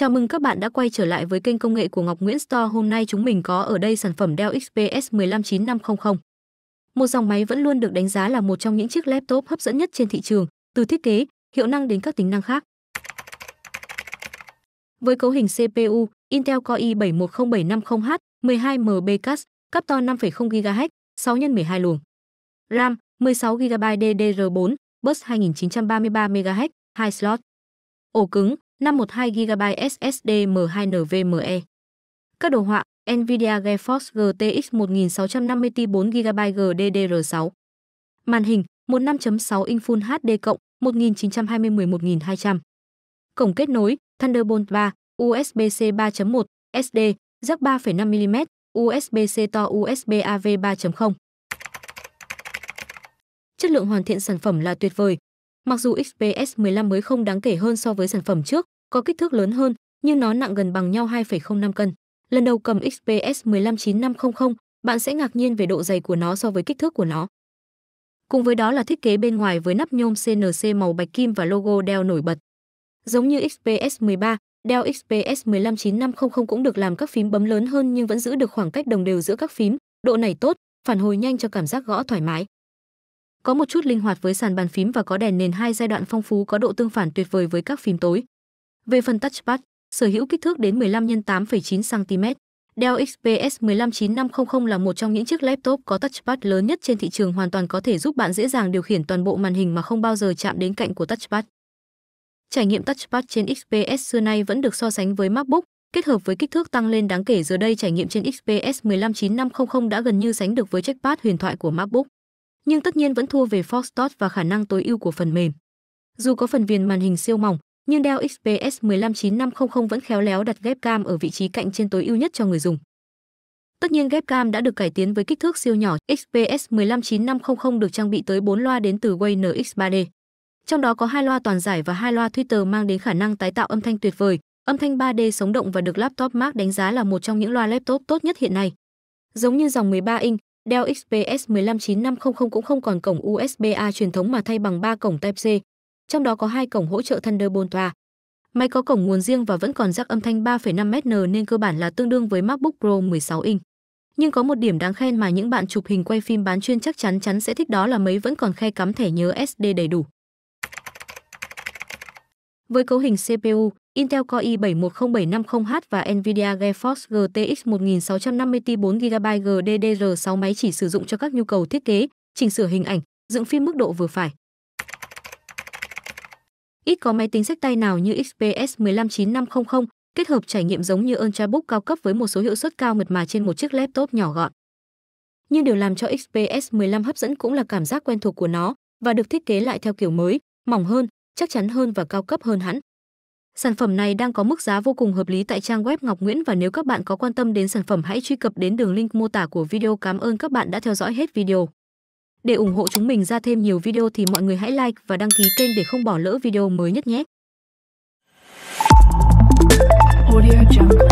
Chào mừng các bạn đã quay trở lại với kênh công nghệ của Ngọc Nguyễn Store. Hôm nay chúng mình có ở đây sản phẩm Dell XPS 15 9500, Một dòng máy vẫn luôn được đánh giá là một trong những chiếc laptop hấp dẫn nhất trên thị trường, từ thiết kế, hiệu năng đến các tính năng khác. Với cấu hình CPU Intel Core i7-10750H, 12MB CAS, Captor 5,0 GHz, 6 x 12 luồng. RAM 16 GB DDR4, bus 2933 MHz, 2 slot. Ổ cứng 512GB SSD M2 NVMe. Các đồ họa NVIDIA GeForce GTX 1650 Ti 4GB GDDR6. Màn hình 15.6 inch Full HD cộng 1920 11200. Cổng kết nối Thunderbolt 3, USB-C 3.1, SD, jack 3,5 mm, USB-C to USB AV 3.0. Chất lượng hoàn thiện sản phẩm là tuyệt vời, Mặc dù XPS 15 mới không đáng kể hơn so với sản phẩm trước, có kích thước lớn hơn, nhưng nó nặng gần bằng nhau 2,05 cân. Lần đầu cầm XPS 15 9500, bạn sẽ ngạc nhiên về độ dày của nó so với kích thước của nó. Cùng với đó là thiết kế bên ngoài với nắp nhôm CNC màu bạch kim và logo Dell nổi bật. Giống như XPS 13, Dell XPS 15 9500 cũng được làm các phím bấm lớn hơn nhưng vẫn giữ được khoảng cách đồng đều giữa các phím, độ này tốt, phản hồi nhanh cho cảm giác gõ thoải mái có một chút linh hoạt với sàn bàn phím và có đèn nền hai giai đoạn phong phú có độ tương phản tuyệt vời với các phím tối. Về phần touchpad, sở hữu kích thước đến 15 x 8,9 cm. Dell XPS 15 9500 là một trong những chiếc laptop có touchpad lớn nhất trên thị trường hoàn toàn có thể giúp bạn dễ dàng điều khiển toàn bộ màn hình mà không bao giờ chạm đến cạnh của touchpad. Trải nghiệm touchpad trên XPS xưa nay vẫn được so sánh với MacBook, kết hợp với kích thước tăng lên đáng kể giờ đây trải nghiệm trên XPS 15 9500 đã gần như sánh được với trackpad huyền thoại của MacBook nhưng tất nhiên vẫn thua về Foxtrot và khả năng tối ưu của phần mềm. Dù có phần viền màn hình siêu mỏng, nhưng Dell XPS 15 9500 vẫn khéo léo đặt ghép cam ở vị trí cạnh trên tối ưu nhất cho người dùng. Tất nhiên ghép cam đã được cải tiến với kích thước siêu nhỏ, XPS 15 9500 được trang bị tới 4 loa đến từ Way NX3D. Trong đó có hai loa toàn giải và hai loa tweeter mang đến khả năng tái tạo âm thanh tuyệt vời, âm thanh 3D sống động và được laptop mark đánh giá là một trong những loa laptop tốt nhất hiện nay. Giống như dòng 13 inch, Dell XPS 15950 cũng không còn cổng USB-A truyền thống mà thay bằng 3 cổng Type-C, trong đó có hai cổng hỗ trợ Thunderbolt 3. Máy có cổng nguồn riêng và vẫn còn jack âm thanh 3,5 mm nên cơ bản là tương đương với MacBook Pro 16 inch. Nhưng có một điểm đáng khen mà những bạn chụp hình quay phim bán chuyên chắc chắn chắn sẽ thích đó là mấy vẫn còn khe cắm thẻ nhớ SD đầy đủ. Với cấu hình CPU, Intel Core i7-10750H và NVIDIA GeForce GTX 1650 Ti 4GB GDDR6 máy chỉ sử dụng cho các nhu cầu thiết kế, chỉnh sửa hình ảnh, dựng phim mức độ vừa phải. Ít có máy tính sách tay nào như XPS 159500 kết hợp trải nghiệm giống như Ultrabook cao cấp với một số hiệu suất cao mượt mà trên một chiếc laptop nhỏ gọn. Nhưng điều làm cho XPS 15 hấp dẫn cũng là cảm giác quen thuộc của nó và được thiết kế lại theo kiểu mới, mỏng hơn, chắc chắn hơn và cao cấp hơn hẳn. Sản phẩm này đang có mức giá vô cùng hợp lý tại trang web Ngọc Nguyễn và nếu các bạn có quan tâm đến sản phẩm hãy truy cập đến đường link mô tả của video. Cảm ơn các bạn đã theo dõi hết video. Để ủng hộ chúng mình ra thêm nhiều video thì mọi người hãy like và đăng ký kênh để không bỏ lỡ video mới nhất nhé. Audio Jungle.